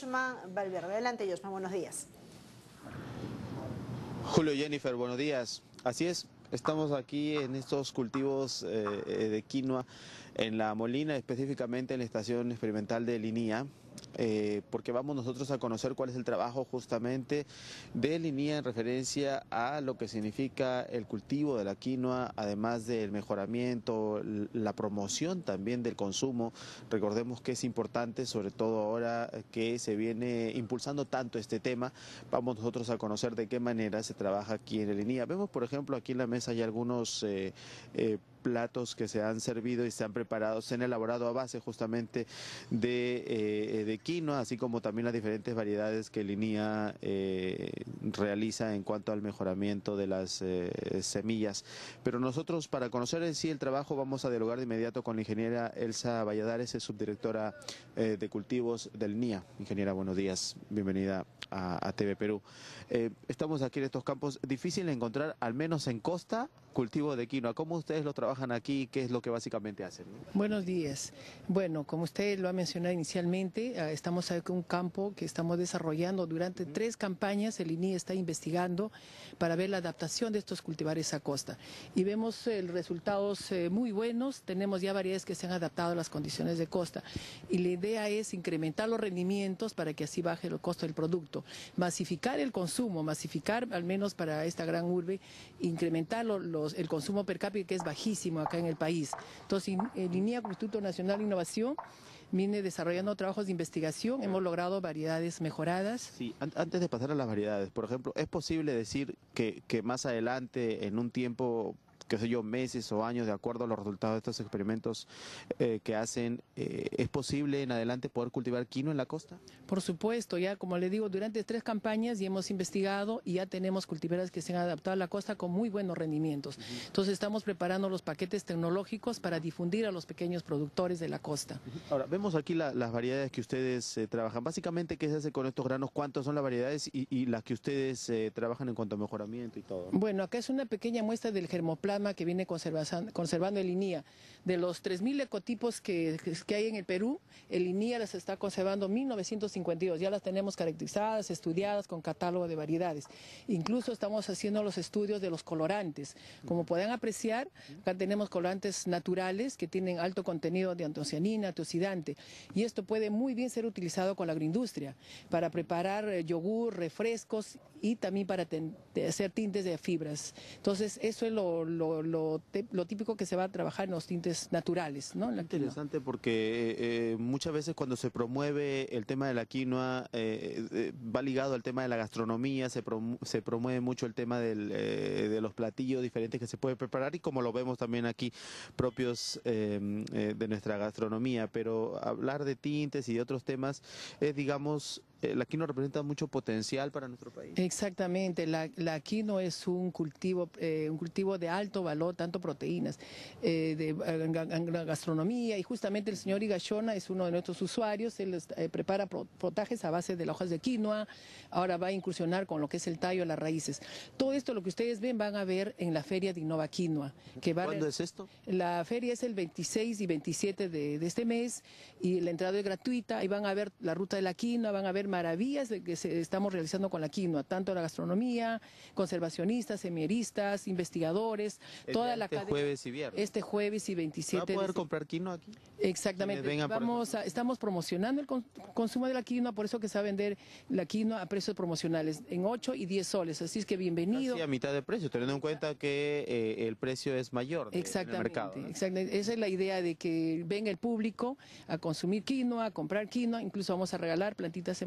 Yosma Valverde. Adelante, Yosma, buenos días. Julio Jennifer, buenos días. Así es, Estamos aquí en estos cultivos eh, de quinoa en La Molina, específicamente en la estación experimental de Linía. Eh, porque vamos nosotros a conocer cuál es el trabajo justamente de Linía en referencia a lo que significa el cultivo de la quinoa, además del mejoramiento, la promoción también del consumo. Recordemos que es importante, sobre todo ahora que se viene impulsando tanto este tema, vamos nosotros a conocer de qué manera se trabaja aquí en Linía. Vemos, por ejemplo, aquí en la mesa hay algunos... Eh, eh, platos que se han servido y se han preparado, se han elaborado a base justamente de, de así como también las diferentes variedades que el INIA eh, realiza en cuanto al mejoramiento de las eh, semillas. Pero nosotros, para conocer en sí el trabajo, vamos a dialogar de inmediato con la ingeniera Elsa Valladares, es subdirectora eh, de cultivos del NIA. Ingeniera, buenos días, bienvenida a, TV Perú. estamos aquí en estos campos, difícil encontrar, al menos en costa, cultivo de quinoa. ¿Cómo ustedes lo trabajan aquí qué es lo que básicamente hacen? Buenos días. Bueno, como usted lo ha mencionado inicialmente, ah, estamos en un campo que estamos desarrollando durante tres campañas. El INI está investigando para ver la adaptación de estos cultivares a costa. Y vemos eh, resultados eh, muy buenos. Tenemos ya variedades que se han adaptado a las condiciones de costa. Y la idea es incrementar los rendimientos para que así baje el costo del producto. Masificar el consumo, masificar al menos para esta gran urbe, incrementar los el consumo per cápita que es bajísimo acá en el país. Entonces, en eh, línea con Instituto Nacional de Innovación, viene desarrollando trabajos de investigación, hemos logrado variedades mejoradas. Sí, antes de pasar a las variedades, por ejemplo, ¿es posible decir que más adelante, en un tiempo qué sé yo, meses o años, de acuerdo a los resultados de estos experimentos eh, que hacen, eh, ¿es posible en adelante poder cultivar quino en la costa? Por supuesto, ya como le digo, durante tres campañas ya hemos investigado y ya tenemos cultivaras que se han adaptado a la costa con muy buenos rendimientos. Entonces estamos preparando los paquetes tecnológicos para difundir a los pequeños productores de la costa. Ahora, vemos aquí las variedades que ustedes eh, trabajan. Básicamente, ¿qué se hace con estos granos? ¿Cuántas son las variedades y, las que ustedes trabajan en cuanto a mejoramiento y todo? Bueno, acá es una pequeña muestra del germoplasma que viene conservando el INIA. De los 3.000 ecotipos que, hay en el Perú, el INIA las está conservando 1.952. Ya las tenemos caracterizadas, estudiadas con catálogo de variedades. Incluso estamos haciendo los estudios de los colorantes. Como pueden apreciar, acá tenemos colorantes naturales que tienen alto contenido de antocianina, antioxidante. Y esto puede muy bien ser utilizado con la agroindustria para preparar eh, yogur, refrescos y también para hacer tintes de fibras. Entonces, eso es lo, lo lo, típico que se va a trabajar en los tintes naturales. ¿no? Interesante porque eh, eh, muchas veces cuando se promueve el tema de la quinoa eh, va ligado al tema de la gastronomía, se, promueve mucho el tema de los platillos diferentes que se puede preparar y como lo vemos también aquí propios de nuestra gastronomía, pero hablar de tintes y de otros temas es digamos eh, la quinoa representa mucho potencial para nuestro país. Exactamente, la, quinoa es un cultivo, eh, un cultivo de alto valor, tanto proteínas, eh, de gastronomía, y justamente el señor Higashona es uno de nuestros usuarios, él prepara potajes a base de las hojas de quinoa, ahora va a incursionar con lo que es el tallo, las raíces. Todo esto lo que ustedes ven van a ver en la feria de Innova Quinoa. ¿Cuándo es esto? La feria es el 26 y 27 de, de este mes, y la entrada es gratuita, y van a ver la ruta de la quinoa, van a ver maravillas que se estamos realizando con la quinoa, tanto la gastronomía, conservacionistas, semieristas, investigadores, toda la Este jueves y viernes. Este jueves y 27. poder comprar quinoa aquí? Exactamente. Vamos a, estamos promocionando el consumo de la quinoa, por eso que se va a vender la quinoa a precios promocionales, en 8 y 10 soles. Así es que bienvenido. a mitad de precio, teniendo en cuenta que eh, el precio es mayor en el mercado. Exactamente. Esa es la idea de que venga el público a consumir quinoa, a comprar quinoa, incluso vamos a regalar plantitas de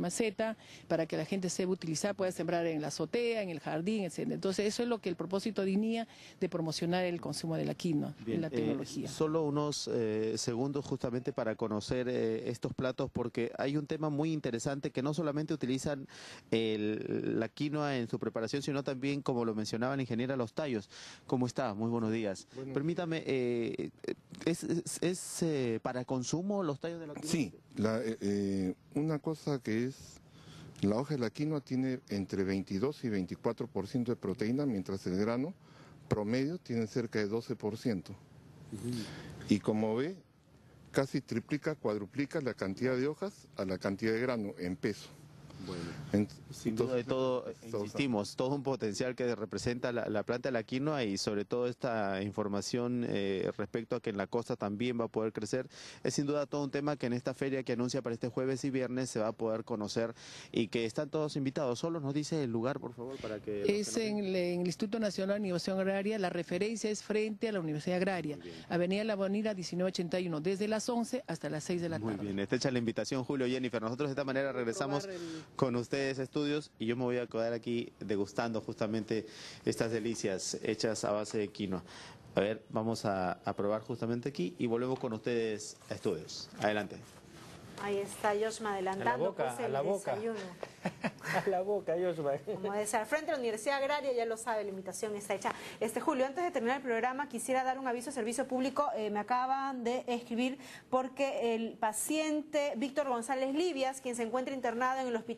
para que la gente sepa utilizar, pueda sembrar en la azotea, en el jardín, etc. Entonces, eso es lo que el propósito de de promocionar el consumo de la quinoa, en la eh, tecnología. solo unos eh, segundos justamente para conocer eh, estos platos, porque hay un tema muy interesante que no solamente utilizan la quinoa en su preparación, sino también, como lo mencionaba la ingeniera, los tallos. ¿Cómo está? Muy buenos días. Permítame, ¿es, es para consumo los tallos de la quinoa? Sí. Eh, eh, una cosa que es, la hoja de la quinoa tiene entre 22 y 24% de proteína, mientras el grano promedio tiene cerca de 12%. por ciento. Y como ve, casi triplica, cuadruplica la cantidad de hojas a la cantidad de grano en peso. Bueno, sin duda de todo, insistimos, todo un potencial que representa la, planta de la quinoa y sobre todo esta información eh, respecto a que en la costa también va a poder crecer, es sin duda todo un tema que en esta feria que anuncia para este jueves y viernes se va a poder conocer y que están todos invitados. Solo nos dice el lugar, por favor, para que... Es en, el Instituto Nacional de Innovación Agraria, la referencia es frente a la Universidad Agraria, Avenida La Bonilla 1981, desde las 11 hasta las 6 de la tarde. Muy bien, está hecha la invitación, Julio y Jennifer. Nosotros de esta manera regresamos con ustedes estudios y yo me voy a quedar aquí degustando justamente estas delicias hechas a base de quinoa. A ver, vamos a, a probar justamente aquí y volvemos con ustedes estudios. Adelante. Ahí está Yosma adelantando a la boca. a la boca, Yosma. Como decía, frente de la Universidad Agraria, ya lo sabe, la invitación está hecha. Este Julio, antes de terminar el programa, quisiera dar un aviso de servicio público. Eh, me acaban de escribir porque el paciente Víctor González Livias, quien se encuentra internado en el hospital